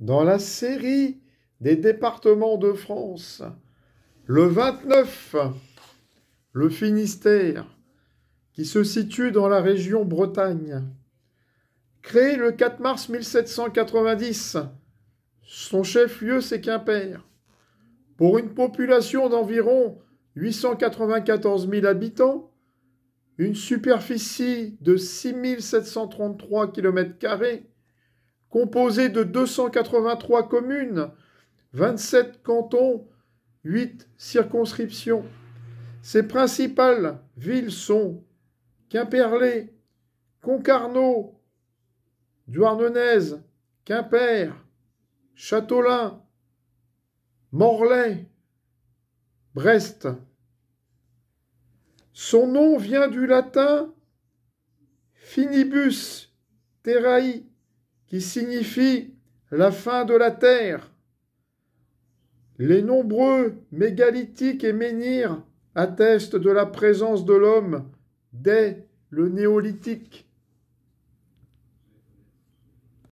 dans la série des départements de France, le 29, le Finistère, qui se situe dans la région Bretagne. Créé le 4 mars 1790, son chef-lieu c'est Quimper. Pour une population d'environ 894 000 habitants, une superficie de 6733 km composé de 283 communes, 27 cantons, 8 circonscriptions. Ses principales villes sont Quimperlé, Concarneau, Douarnenez, Quimper, Châteaulin, Morlaix, Brest. Son nom vient du latin finibus terrae, qui signifie la fin de la terre. Les nombreux mégalithiques et menhirs attestent de la présence de l'homme dès le néolithique.